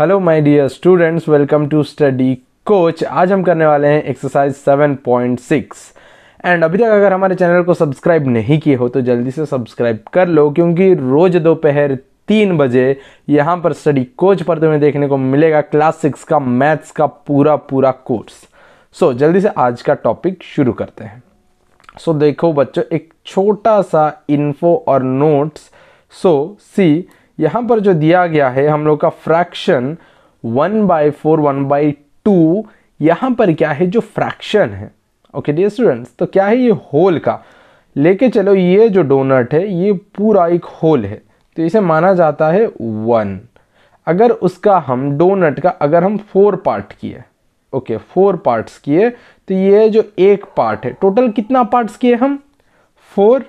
Hello my dear students welcome to study coach आज हम करने वाले हैं एक्सरसाइज 7.6 एंड अभी तक अगर हमारे चैनल को सब्सक्राइब नहीं किए हो तो जल्दी से सब्सक्राइब कर लो क्योंकि रोज़ दोपहर तीन बजे यहाँ पर स्टडी कोच पर तुम्हें देखने को मिलेगा क्लास सिक्स का मैथ्स का पूरा पूरा कोर्स सो so, जल्दी से आज का टॉपिक शुरू करते हैं सो so, देखो बच्चों एक छोटा सा इन्फो और नोट्स सो सी यहाँ पर जो दिया गया है हम लोग का fraction one by four one by two यहाँ पर क्या है जो फ्रैक्शन है ओके डियर स्टूडेंट्स तो क्या है ये होल का लेके चलो ये जो डोनट है ये पूरा एक होल है तो इसे माना जाता है वन अगर उसका हम डोनट का अगर हम फोर पार्ट किए ओके फोर पार्ट्स किए तो ये जो एक पार्ट है टोटल कितना पार्ट्स किए हम फोर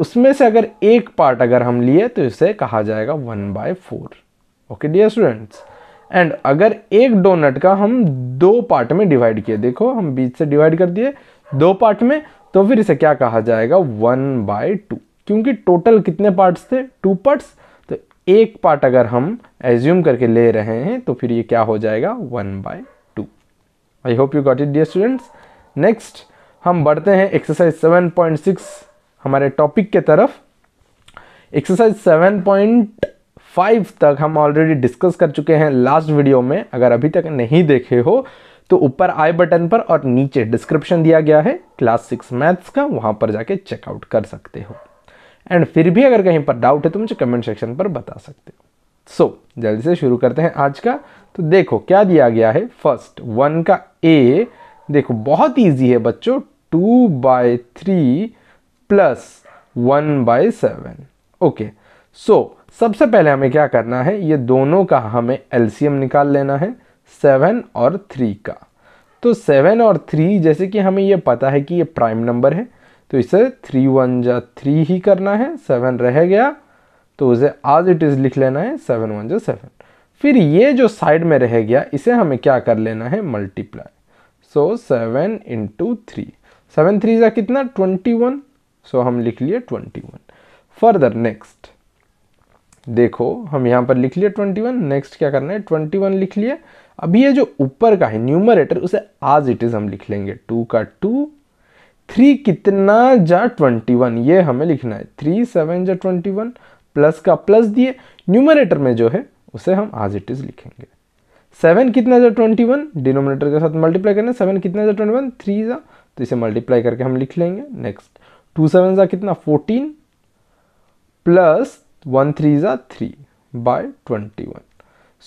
उसमें से अगर एक पार्ट अगर हम लिए तो इसे कहा जाएगा one by four okay dear students and अगर एक डोनट का हम दो पार्ट में डिवाइड किए देखो हम बीच से डिवाइड कर दिए दो पार्ट में तो फिर इसे क्या कहा जाएगा वन बाय टू क्योंकि टोटल कितने पार्ट्स थे टू पार्ट्स तो एक पार्ट अगर हम एज्यूम करके ले रहे हैं तो फिर ये क्या हो जाएगा one by two I hope you got it dear students next हम बढ़ते हैं एक्सरसाइज सेवन पॉइंट सिक्स हमारे टॉपिक के तरफ एक्सरसाइज सेवन पॉइंट फाइव तक हम ऑलरेडी डिस्कस कर चुके हैं लास्ट वीडियो में अगर अभी तक नहीं देखे हो तो ऊपर आई बटन पर और नीचे डिस्क्रिप्शन दिया गया है क्लास सिक्स मैथ्स का वहां पर जाके चेकआउट कर सकते हो एंड फिर भी अगर कहीं पर डाउट है तो मुझे कमेंट सेक्शन पर बता सकते हो सो so, जल्दी से शुरू करते हैं आज का तो देखो क्या दिया गया है फर्स्ट वन का ए देखो बहुत ईजी है बच्चों two by three plus one by seven okay so सबसे पहले हमें क्या करना है ये दोनों का हमें एलसीएम निकाल लेना है सेवन और थ्री का तो सेवन और थ्री जैसे कि हमें ये पता है कि ये प्राइम नंबर है तो इसे थ्री वन जा थ्री ही करना है सेवन रह गया तो उसे आज इट इज़ लिख लेना है सेवन वन जा सेवन फिर ये जो साइड में रह गया इसे हमें क्या कर लेना है multiply so seven into three seven three जा कितना ट्वेंटी वन सो हम लिख लिए ट्वेंटी वन फर्दर नेक्स्ट देखो हम यहाँ पर लिख लिए ट्वेंटी वन नेक्स्ट क्या करना है ट्वेंटी वन लिख लिए अभी ये जो ऊपर का है न्यूमरेटर उसे आज इट इज़ हम लिख लेंगे टू का टू थ्री कितना जा ट्वेंटी वन ये हमें लिखना है थ्री सेवन जा ट्वेंटी वन प्लस का प्लस दिए न्यूमरेटर में जो है उसे हम आज इट इज़ लिखेंगे सेवन कितना जा ट्वेंटी वन डिनोमिनेटर के साथ मल्टीप्लाई करना सेवन कितना जा ट्वेंटी वन थ्री जा तो इसे मल्टीप्लाई करके हम लिख लेंगे नेक्स्ट टू सेवन ज़ा कितना फोर्टीन प्लस वन थ्री ज़ा three by twenty one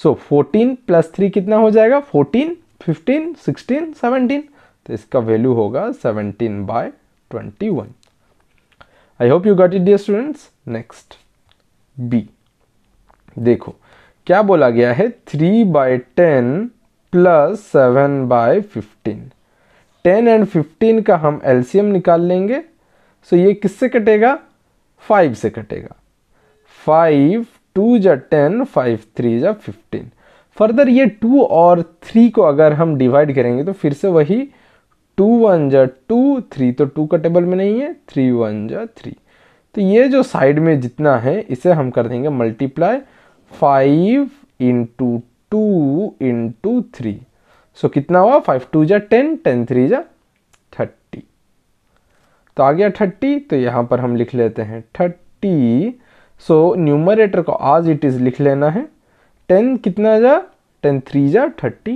so fourteen plus three कितना हो जाएगा फोर्टीन फिफ्टीन सिक्सटीन सेवनटीन तो इसका वैल्यू होगा seventeen by twenty one I hope you got it dear students next B देखो क्या बोला गया है three by ten plus seven by fifteen ten and fifteen का हम एलसीएम निकाल लेंगे सो ये किससे कटेगा फाइव से कटेगा फाइव टू जा टेन फाइव थ्री जा फिफ्टीन फर्दर ये टू और थ्री को अगर हम डिवाइड करेंगे तो फिर से वही टू वन जा टू थ्री तो टू का टेबल में नहीं है थ्री वन जा थ्री तो ये जो साइड में जितना है इसे हम कर देंगे multiply five into two into three so कितना हुआ फाइव टू जा टेन टेन थ्री जा तो आ गया थर्टी तो यहाँ पर हम लिख लेते हैं थर्टी सो न्यूमरेटर को आज इट इज़ लिख लेना है टेन कितना जा टेन थ्री जा थर्टी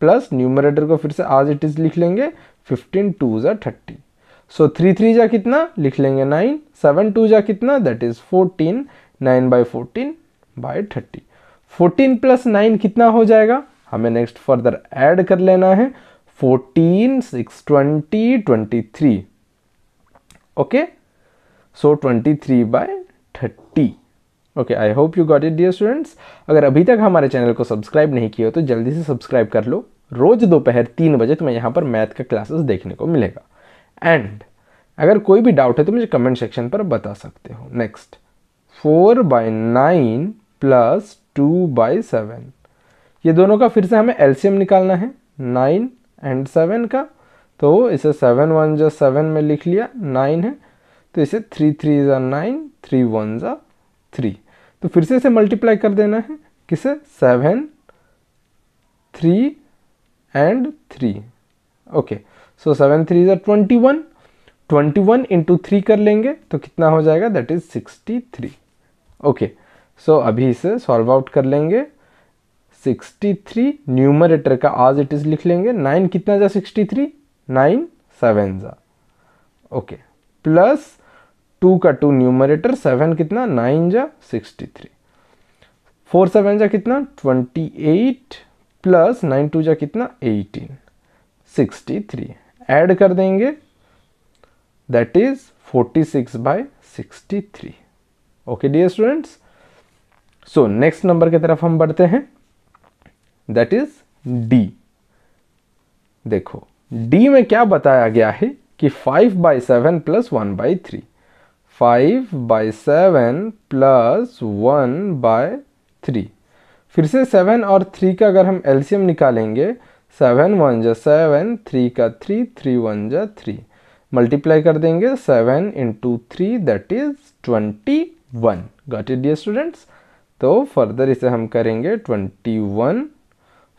प्लस न्यूमरेटर को फिर से आज इट इज़ लिख लेंगे फिफ्टीन टू जा थर्टी सो थ्री थ्री जा कितना लिख लेंगे नाइन सेवन टू जा कितना that is fourteen nine by fourteen by thirty fourteen plus nine कितना हो जाएगा हमें नेक्स्ट फर्दर ऐड कर लेना है fourteen six twenty twenty three okay so 23 by 30 okay I hope you got it dear students अगर अभी तक हमारे चैनल को सब्सक्राइब नहीं किया हो तो जल्दी से सब्सक्राइब कर लो रोज दोपहर तीन बजे तुम्हें यहाँ पर मैथ का क्लासेस देखने को मिलेगा एंड अगर कोई भी डाउट है तो मुझे कमेंट सेक्शन पर बता सकते हो next four by nine plus two by seven ये दोनों का फिर से हमें एलसीएम निकालना है नाइन एंड सेवन का तो इसे सेवन वन जो सेवन में लिख लिया नाइन है तो इसे थ्री थ्री ज़ा नाइन थ्री वन ज़ा थ्री तो फिर से इसे मल्टीप्लाई कर देना है किसे seven three and three okay so seven three ज़ा twenty one twenty one into three कर लेंगे तो कितना हो जाएगा that is sixty three okay so अभी इसे सॉल्व आउट कर लेंगे सिक्सटी थ्री न्यूमरेटर का आज इट इज़ लिख लेंगे नाइन कितना जा सिक्सटी थ्री नाइन सेवन ज़ा ओके प्लस टू का टू न्यूमरेटर सेवन कितना नाइन जा सिक्सटी थ्री फोर सेवन जा कितना twenty eight plus nine two जा कितना एटीन सिक्सटी थ्री ऐड कर देंगे that is forty six by sixty three okay dear students so next number की तरफ हम बढ़ते हैं दैट इज डी देखो डी में क्या बताया गया है कि five by seven plus one by three five by seven plus one by three फिर से सेवन और थ्री का अगर हम एल्शियम निकालेंगे सेवन वन जा सेवन थ्री का थ्री थ्री वन जा थ्री मल्टीप्लाई कर देंगे seven into three that is twenty one got it dear students तो फर्दर इसे हम करेंगे twenty one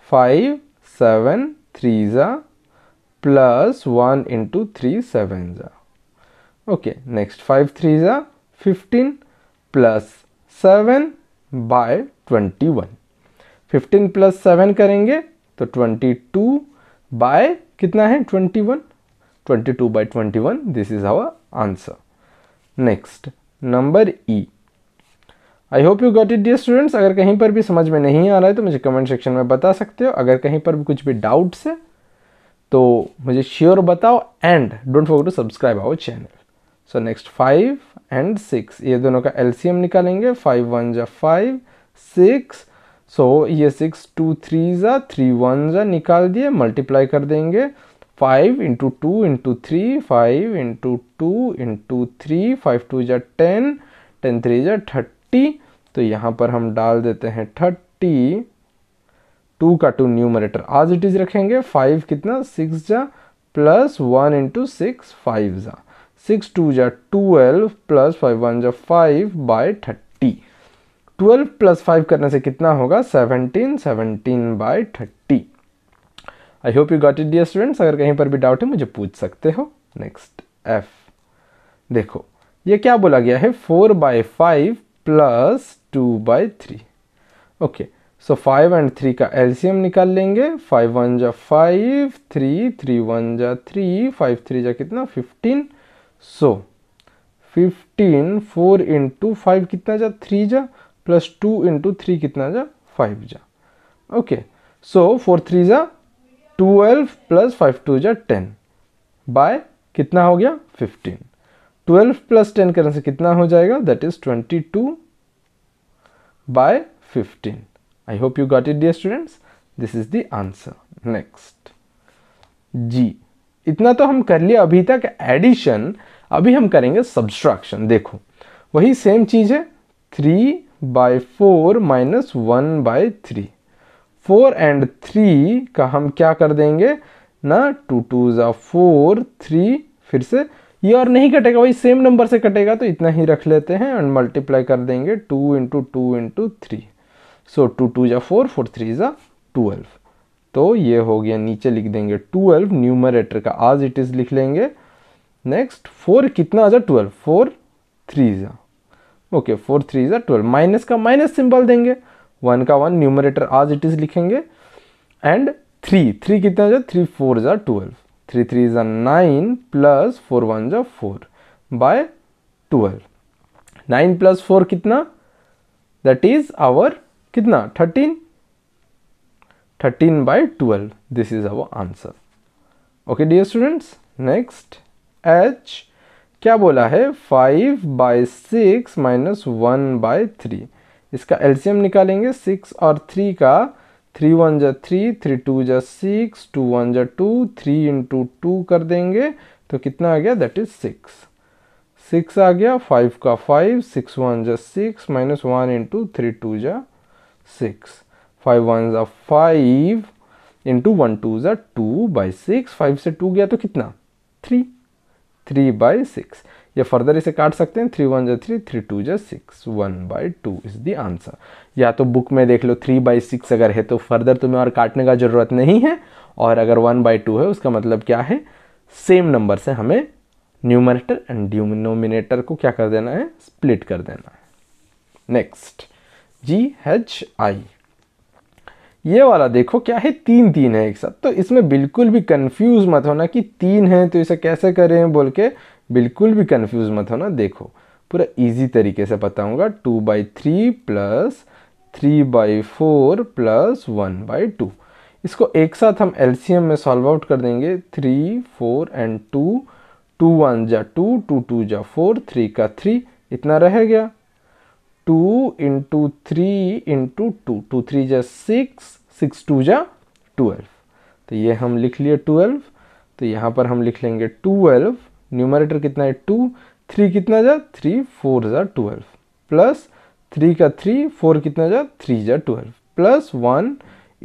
five seven three ज़ा plus 1 into 3 sevens are. Okay, next 5 threes fifteen 15 plus 7 by 21. 15 plus 7 करेंगे तो 22 बाय कितना है 21 22 by 21 this is our answer next number E I hope you got it dear students अगर कहीं पर भी समझ में नहीं आ रहा है तो मुझे कमेंट सेक्शन में बता सकते हो अगर कहीं पर भी कुछ भी डाउट्स है तो मुझे श्योर बताओ and don't forget to subscribe our channel so next five and six ये दोनों का एलसीएम निकालेंगे फाइव वन जा फाइव सिक्स सो ये सिक्स टू थ्री जा थ्री वन जा निकाल दिए मल्टीप्लाई कर देंगे five into two into three five into two into three five two जा टेन टेन थ्री जा थर्टी तो यहाँ पर हम डाल देते हैं थर्टी टू का two numerator as it is रखेंगे फाइव कितना सिक्स जा plus one into six five जा सिक्स टू जा ट्वेल्व प्लस फाइव वन जा five by thirty twelve plus five करने से कितना होगा seventeen seventeen by thirty I hope you got it dear students अगर कहीं पर भी डाउट है मुझे पूछ सकते हो नेक्स्ट एफ देखो ये क्या बोला गया है four by five plus two by three okay so five and three का एल्सियम निकाल लेंगे फाइव वन जा फाइव थ्री थ्री वन जा थ्री फाइव थ्री जा कितना fifteen so fifteen four into five कितना जा थ्री जा प्लस टू इंटू थ्री कितना जा फाइव जा ओके सो फोर थ्री जा ट्वेल्व प्लस फाइव टू जा टेन बाय कितना हो गया फिफ्टीन ट्वेल्व प्लस टेन करने से कितना हो जाएगा that is twenty two by fifteen I hope you got it dear students. This is the answer. Next. G. इतना तो हम कर लिया अभी तक एडिशन अभी हम करेंगे सब्सट्रैक्शन देखो वही सेम चीज़ है three by four minus one by three four and three का हम क्या कर देंगे ना टू टू ज फोर थ्री फिर से ये और नहीं कटेगा वही सेम नंबर से कटेगा तो इतना ही रख लेते हैं एंड मल्टीप्लाई कर देंगे two into two into three so two two या फोर फोर थ्री ज़ा ट्वेल्व तो ये हो गया नीचे लिख देंगे ट्वेल्व न्यूमरेटर का आज इट इज़ लिख लेंगे नेक्स्ट फोर कितना आ जा ट्वेल्व फोर थ्री ज़ा ओके फोर थ्री ज़ा ट्वेल्व माइनस का माइनस सिंबल देंगे वन का one numerator as it is लिखेंगे एंड थ्री थ्री कितना जा थ्री फोर ज़ा ट्वेल्व थ्री थ्री ज़ा नाइन प्लस फोर वन ज़ा four by twelve nine plus four कितना दैट इज़ आवर कितना thirteen thirteen by twelve this is our answer okay dear students next H क्या बोला है five by six minus one by three इसका LCM निकालेंगे six और three का three one जा थ्री थ्री टू जा सिक्स टू वन जा टू थ्री इंटू टू कर देंगे तो कितना आ गया दैट इज सिक्स सिक्स आ गया फाइव का फाइव सिक्स वन जा six minus one into three two जा 6 5 ones are 5 into one two ज़ा टू बाई सिक्स फाइव से टू गया तो कितना थ्री थ्री बाई सिक्स या फर्दर इसे काट सकते हैं थ्री वन जा थ्री थ्री टू जा six one by two is the answer या तो बुक में देख लो थ्री बाई सिक्स अगर है तो फर्दर तुम्हें और काटने का ज़रूरत नहीं है और अगर वन बाई टू है उसका मतलब क्या है सेम नंबर से हमें न्यूमरेटर एंड डिनोमिनेटर को क्या कर देना है स्प्लिट कर देना है नेक्स्ट जी एच आई ये वाला देखो क्या है तीन तीन है एक साथ तो इसमें बिल्कुल भी कंफ्यूज मत होना कि तीन है तो इसे कैसे करें बोल के बिल्कुल भी कंफ्यूज मत होना देखो पूरा इजी तरीके से बताऊंगा two by three plus three by four plus one by two इसको एक साथ हम एलसीएम में सॉल्व आउट कर देंगे three four and two two one जा टू टू टू जा फोर थ्री का थ्री इतना रह गया 2 into 3 into 2 2 3 जा 6 6 2 जा 12 तो ये हम लिख लिए 12 तो यहाँ पर हम लिख लेंगे 12 न्यूमरेटर कितना है 2 3 कितना जा 3 4 जा 12 प्लस 3 का 3 4 कितना जा 3 जा 12 प्लस 1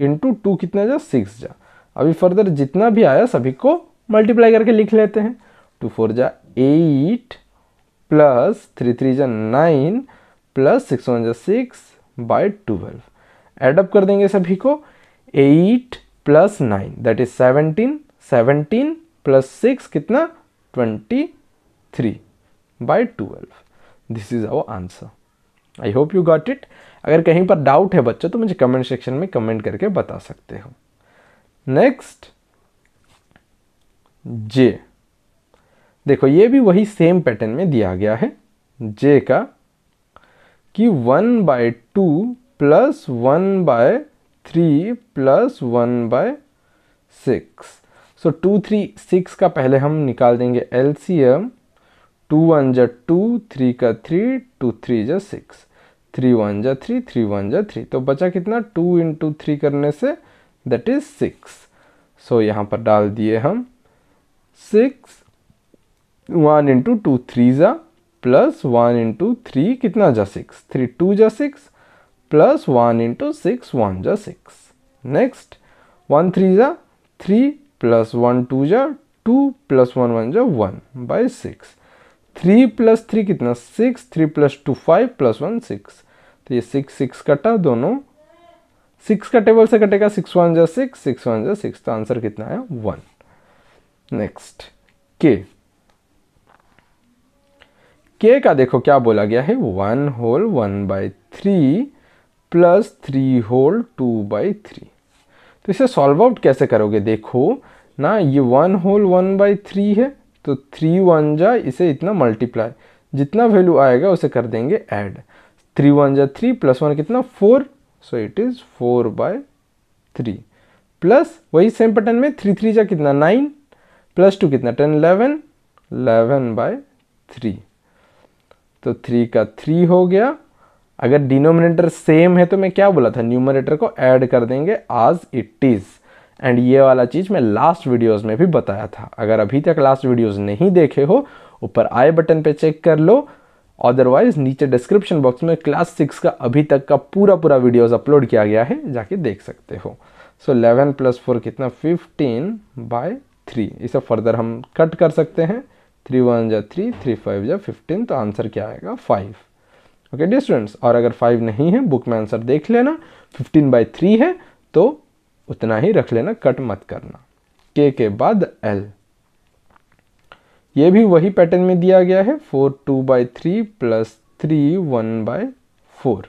इंटू टू कितना जा 6 जा अभी फर्दर जितना भी आया सभी को मल्टीप्लाई करके लिख लेते हैं टू फोर जा एट प्लस थ्री थ्री जा नाइन प्लस सिक्स वन जो सिक्स बाई ट्वेल्व एडअप कर देंगे सभी को eight plus nine that is seventeen seventeen plus six कितना twenty three by twelve this is our answer I hope you got it अगर कहीं पर डाउट है बच्चों तो मुझे कमेंट सेक्शन में कमेंट करके बता सकते हो नेक्स्ट जे देखो ये भी वही सेम पैटर्न में दिया गया है जे का कि one by two plus one by three plus one by six so two three six का पहले हम निकाल देंगे L C M two one जा टू थ्री का थ्री टू थ्री जा सिक्स थ्री वन जा थ्री थ्री वन जा थ्री तो बचा कितना टू इंटू थ्री करने say that is six so यहाँ पर डाल दिए हम six one into two three ज़ा प्लस वन इंटू थ्री कितना जा सिक्स थ्री टू जा six plus one into six one जा सिक्स नेक्स्ट वन थ्री जा थ्री प्लस वन टू जा टू प्लस वन वन जा one by six three plus three कितना six three plus two five plus one six तो ये six six कटा दोनों six का टेबल से कटेगा सिक्स वन जा सिक्स सिक्स वन जा सिक्स तो आंसर कितना आया वन नेक्स्ट के के का देखो क्या बोला गया है one whole one by three plus three whole two by three तो इसे सॉल्व आउट कैसे करोगे देखो ना ये one whole one by three है तो थ्री वन जा इसे इतना मल्टीप्लाई जितना वैल्यू आएगा उसे कर देंगे ऐड थ्री वन जा थ्री प्लस वन कितना four so it is four by three plus वही सेम पैटर्न में थ्री थ्री जा कितना नाइन प्लस टू कितना ten eleven eleven by three तो थ्री का थ्री हो गया अगर डिनोमिनेटर सेम है तो मैं क्या बोला था न्यूमरेटर को ऐड कर देंगे आज इट इज़ एंड ये वाला चीज़ मैं लास्ट वीडियोस में भी बताया था अगर अभी तक लास्ट वीडियोस नहीं देखे हो ऊपर आई बटन पे चेक कर लो अदरवाइज नीचे डिस्क्रिप्शन बॉक्स में क्लास सिक्स का अभी तक का पूरा पूरा वीडियोज़ अपलोड किया गया है जाके देख सकते हो सो इलेवन प्लस फोर कितना फिफ्टीन बाय थ्री इसे फर्दर हम कट कर सकते हैं थ्री वन जा थ्री थ्री फाइव जा फिफ्टीन तो आंसर क्या आएगा फाइव ओके डियर स्टूडेंट्स और अगर फाइव नहीं है बुक में आंसर देख लेना फिफ्टीन बाई थ्री है तो उतना ही रख लेना कट मत करना के के बाद एल ये भी वही पैटर्न में दिया गया है four two by three plus three one by four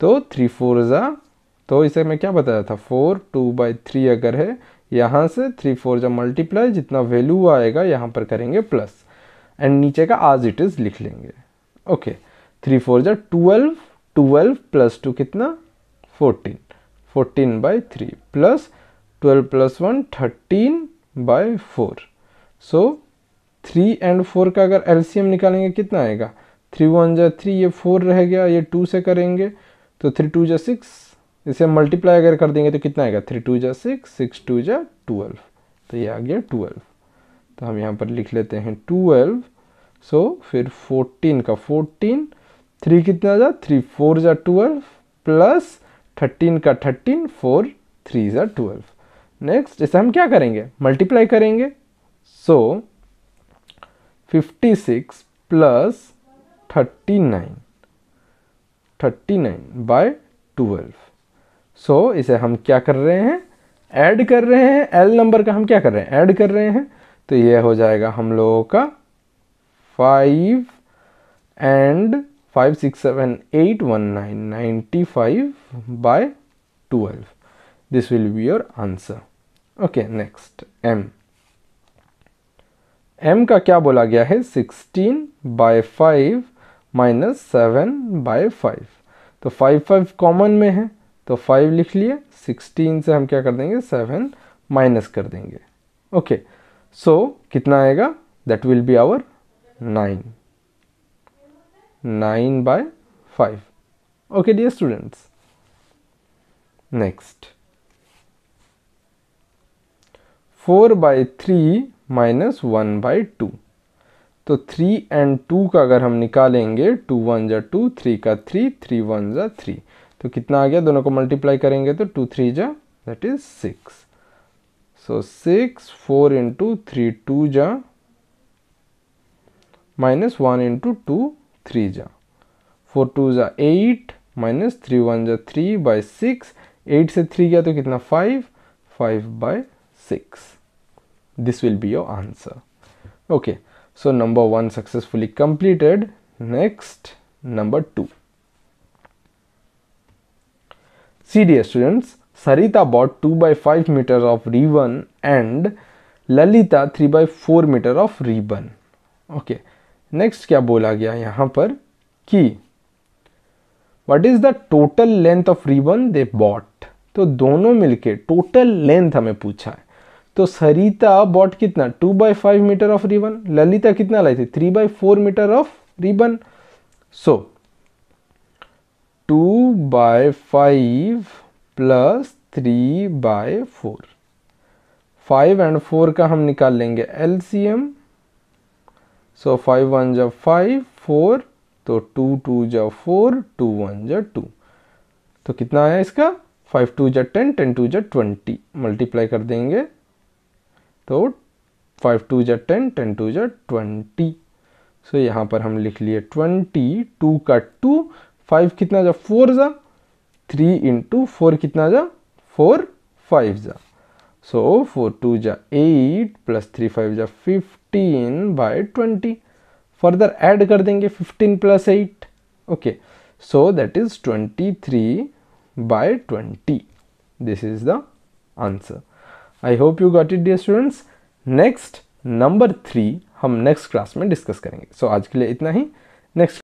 तो थ्री फोर ज़ा तो इसे मैं क्या बताया था फोर टू बाई थ्री अगर है यहाँ से थ्री फोर ज़ा मल्टीप्लाई जितना वैल्यू आएगा यहाँ पर करेंगे प्लस एंड नीचे का आज इट इज़ लिख लेंगे ओके थ्री फोर जो ट्वेल्व ट्वेल्व प्लस टू कितना fourteen fourteen by three plus twelve plus one thirteen by four so three and four का अगर एलसीएम निकालेंगे कितना आएगा थ्री वन जो थ्री ये फोर रह गया ये टू से करेंगे तो थ्री टू जो सिक्स इसे मल्टीप्लाई अगर कर देंगे तो कितना आएगा थ्री टू जो सिक्स सिक्स टू जो ट्वेल्व तो ये आ गया ट्वेल्व तो हम यहाँ पर लिख लेते हैं ट्वेल्व सो फिर फोर्टीन का फोर्टीन थ्री कितना जा थ्री फोर जा ट्वेल्व प्लस थर्टीन का थर्टीन फोर थ्री जा ट्वेल्व नेक्स्ट इसे हम क्या करेंगे मल्टीप्लाई करेंगे so fifty six plus thirty nine thirty nine by twelve so इसे हम क्या कर रहे हैं ऐड कर रहे हैं एल नंबर का हम क्या कर रहे हैं ऐड कर रहे हैं तो ये हो जाएगा हम लोगों का five and five six seven eight one nine ninety five by twelve this will be your answer okay next M M का क्या बोला गया है sixteen by five minus seven by five तो फाइव फाइव कॉमन में है तो five लिख लिए सिक्सटीन से हम क्या कर देंगे सेवन माइनस कर देंगे ओके okay, सो so, कितना आएगा that will be our nine nine by five okay dear students next four by three minus one by two तो थ्री एंड टू का अगर हम निकालेंगे टू वन जा टू थ्री का थ्री थ्री वन जा थ्री तो कितना आ गया दोनों को मल्टीप्लाई करेंगे तो टू थ्री जा that is six So, 6, 4 into 3, 2 ja minus 1 into 2, 3 ja. 4, 2 ja 8 minus 3, 1 ja 3 by 6. 8 se 3 gaya to kitna 5? 5 by 6. This will be your answer. Okay. So, number 1 successfully completed. Next, number 2. CDS students, Sarita bought 2 by 5 meters of ribbon and Lalita three by four meter of ribbon okay next क्या बोला गया यहाँ पर कि what is the total length of ribbon they bought तो दोनों मिलके total length हमें पूछा है तो सरिता बॉट कितना two by five meter of ribbon Lalita कितना लाई थी three by four meter of ribbon so two by five plus three by four five and four का हम निकाल लेंगे L C M so five one जब फाइव फोर तो two two जब फोर टू वन जब टू तो कितना आया इसका फाइव टू जब टेन टेन टू जब ट्वेंटी मल्टीप्लाई कर देंगे तो फाइव टू जब टेन टेन टू जब ट्वेंटी सो यहाँ पर हम लिख लिए ट्वेंटी टू का टू फाइव कितना जब फोर जब थ्री इंटू फोर कितना जा फोर फाइव जा सो फोर टू जा एट प्लस थ्री फाइव जा fifteen by twenty further add कर देंगे fifteen plus eight okay so that is twenty three by twenty this is the answer I hope you got it dear students next number three हम next class में discuss करेंगे so so, आज के लिए इतना ही next